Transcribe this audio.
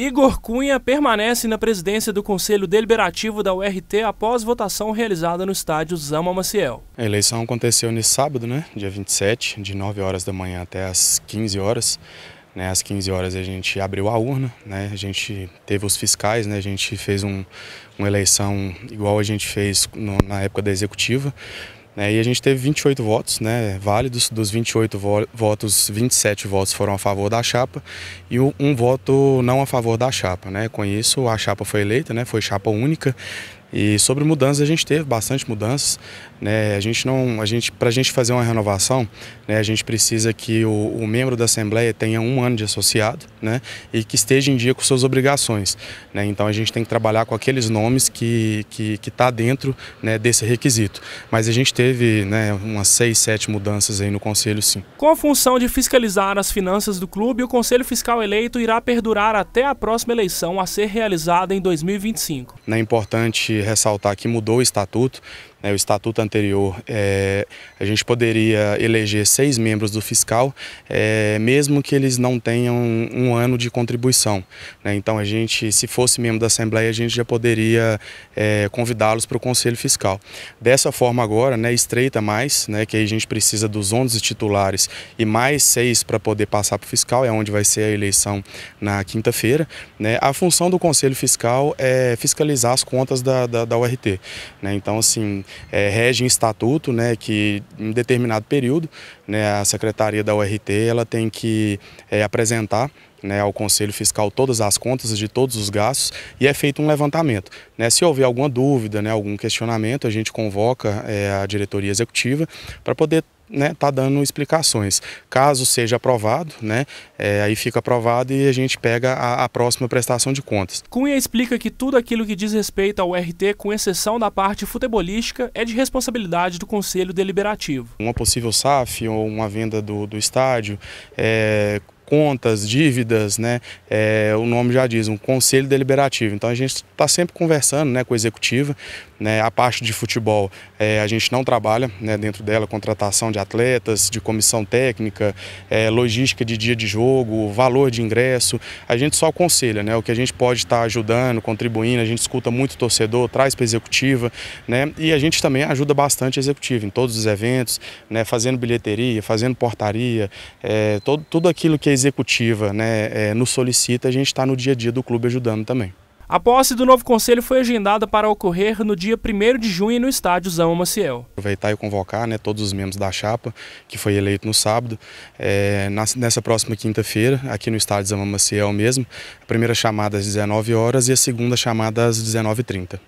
Igor Cunha permanece na presidência do Conselho Deliberativo da URT após votação realizada no estádio Zama Maciel. A eleição aconteceu nesse sábado, né, dia 27, de 9 horas da manhã até as 15 horas. Né, às 15 horas a gente abriu a urna, né, a gente teve os fiscais, né, a gente fez um, uma eleição igual a gente fez no, na época da executiva, né? E a gente teve 28 votos né, válidos, dos 28 vo votos, 27 votos foram a favor da chapa e um, um voto não a favor da chapa. Né? Com isso, a chapa foi eleita, né, foi chapa única, e sobre mudanças, a gente teve bastante mudanças. Né? A gente não, a gente, para a gente fazer uma renovação, né, a gente precisa que o, o, membro da Assembleia tenha um ano de associado né, e que esteja em dia com suas obrigações. Né? Então a gente tem que trabalhar com aqueles nomes que está que, que tá dentro né, desse requisito. Mas a gente teve né, umas seis, sete mudanças aí no Conselho, sim. Com a função de fiscalizar as finanças do clube, o Conselho Fiscal eleito irá perdurar até a próxima eleição a ser realizada em 2025. Né, é importante ressaltar que mudou o estatuto, né, o estatuto anterior, é, a gente poderia eleger seis membros do fiscal, é, mesmo que eles não tenham um ano de contribuição. Né? Então, a gente, se fosse membro da Assembleia, a gente já poderia é, convidá-los para o Conselho Fiscal. Dessa forma, agora, né, estreita mais, né, que aí a gente precisa dos 11 titulares e mais seis para poder passar para o fiscal, é onde vai ser a eleição na quinta-feira. Né? A função do Conselho Fiscal é fiscalizar as contas da, da, da URT. Né? Então, assim, é, rege em estatuto, né, que em determinado período, né, a secretaria da URT ela tem que é, apresentar né, ao Conselho Fiscal todas as contas de todos os gastos e é feito um levantamento. Né, se houver alguma dúvida, né, algum questionamento, a gente convoca é, a diretoria executiva para poder né, tá dando explicações. Caso seja aprovado, né, é, aí fica aprovado e a gente pega a, a, próxima prestação de contas. Cunha explica que tudo aquilo que diz respeito ao RT, com exceção da parte futebolística, é de responsabilidade do Conselho Deliberativo. Uma possível SAF ou uma venda do, do estádio, é, contas, dívidas, né? É, o nome já diz, um conselho deliberativo. Então a gente está sempre conversando né, com a executiva. Né? A parte de futebol é, a gente não trabalha né, dentro dela, contratação de atletas, de comissão técnica, é, logística de dia de jogo, valor de ingresso. A gente só aconselha né, o que a gente pode estar tá ajudando, contribuindo. A gente escuta muito o torcedor, traz para a executiva. Né? E a gente também ajuda bastante a executiva em todos os eventos, né, fazendo bilheteria, fazendo portaria, é, todo, tudo aquilo que a executiva né, é, nos solicita, a gente está no dia a dia do clube ajudando também. A posse do novo conselho foi agendada para ocorrer no dia 1 de junho no estádio Zão Maciel. Aproveitar e convocar né, todos os membros da chapa, que foi eleito no sábado, é, nessa próxima quinta-feira, aqui no estádio Zão Maciel mesmo, a primeira chamada às 19 horas e a segunda chamada às 19h30.